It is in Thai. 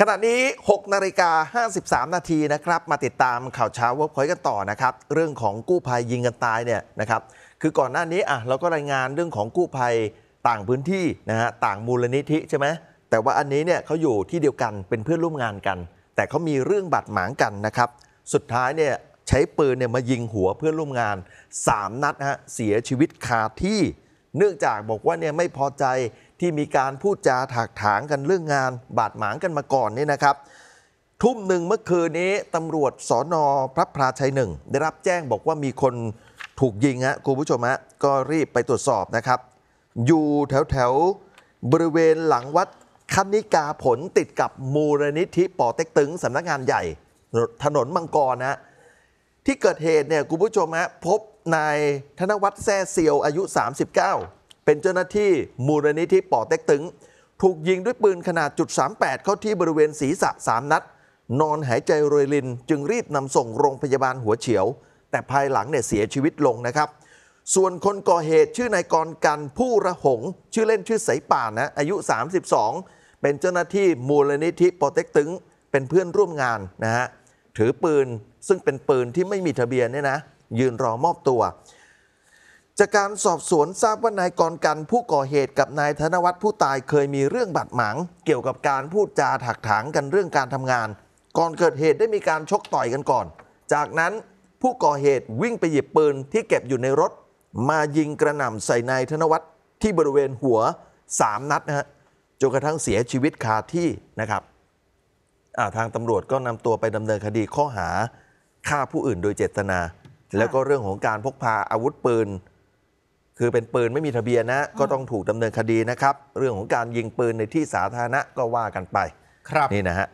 ขณะนี้ 6 นาฬิกา 53 นาทีนะครับ มาติดตามข่าวเช้าเวิรพอยกันต่อนะครับ เรื่องของกู้ภัยยิงกันตายเนี่ยนะครับ คือก่อนหน้านี้อ่ะเราก็รายงานเรื่องของกู้ภัยต่างพื้นที่นะฮะ ต่างมูลนิธิใช่ไหมแต่ว่าอันนี้เนี่ยเขาอยู่ที่เดียวกัน เป็นเพื่อนร่วมงานกัน แต่เขามีเรื่องบาดหมางกันนะครับ สุดท้ายเนี่ยใช้ปืนเนี่ยมายิงหัวเพื่อนร่วมงาน 3 นัดฮะ เสียชีวิตคาที่ เนื่องจากบอกว่าเนี่ยไม่พอใจที่มีการพูดจาถากถางกันเรื่องงานบาดหมางกันมาก่อนนี่นะครับ ทุ่มหนึ่งเมื่อคืนนี้ตำรวจสอนอพระพราชัยหนึ่ง ได้รับแจ้งบอกว่ามีคนถูกยิงฮะคุณผู้ชมฮะก็รีบไปตรวจสอบนะครับ อยู่แถวแถวบริเวณหลังวัดคณิกาผลติดกับมูลนิธิป่อเต็กตึงสำนักงานใหญ่ ถนนมังกรนะที่เกิดเหตุเนี่ยคุณผู้ชมฮะพบนายธนวัฒน์แซ่เซียวอายุ 39เป็นเจ้าหน้าที่มูลนิธิป่อเต็กตึงถูกยิงด้วยปืนขนาดจุด38เข้าที่บริเวณศีรษะ3 นัด นอนหายใจรวยรินจึงรีบนำส่งโรงพยาบาลหัวเฉียว แต่ภายหลังเนี่ยเสียชีวิตลงนะครับ ส่วนคนก่อเหตุชื่อนายกรกันผู้ระหง ชื่อเล่นชื่อสายป่านนะอายุ 32 เป็นเจ้าหน้าที่มูลนิธิปอเต็กตึงเป็นเพื่อนร่วมงานนะฮะถือปืนซึ่งเป็นปืนที่ไม่มีทะเบียนเนี่ยนะยืนรอมอบตัวจากการสอบสวนทราบว่านายกรกันผู้ก่อเหตุกับนายธนวัฒน์ผู้ตายเคยมีเรื่องบาดหมางเกี่ยวกับการพูดจาถักถางกันเรื่องการทำงาน ก่อนเกิดเหตุได้มีการชกต่อยกันก่อน จากนั้นผู้ก่อเหตุวิ่งไปหยิบปืนที่เก็บอยู่ในรถ มายิงกระหน่ำใส่นายธนวัฒน์ที่บริเวณหัว 3 นัดนะฮะจนกระทั่งเสียชีวิตคาที่นะครับทางตำรวจก็นำตัวไปดำเนินคดีข้อหาฆ่าผู้อื่นโดยเจตนา แล้วก็เรื่องของการพกพาอาวุธปืนคือเป็นปืนไม่มีทะเบียนนะ ก็ต้องถูกดำเนินคดีนะครับ เรื่องของการยิงปืนในที่สาธารณะก็ว่ากันไป ครับนี่นะฮะ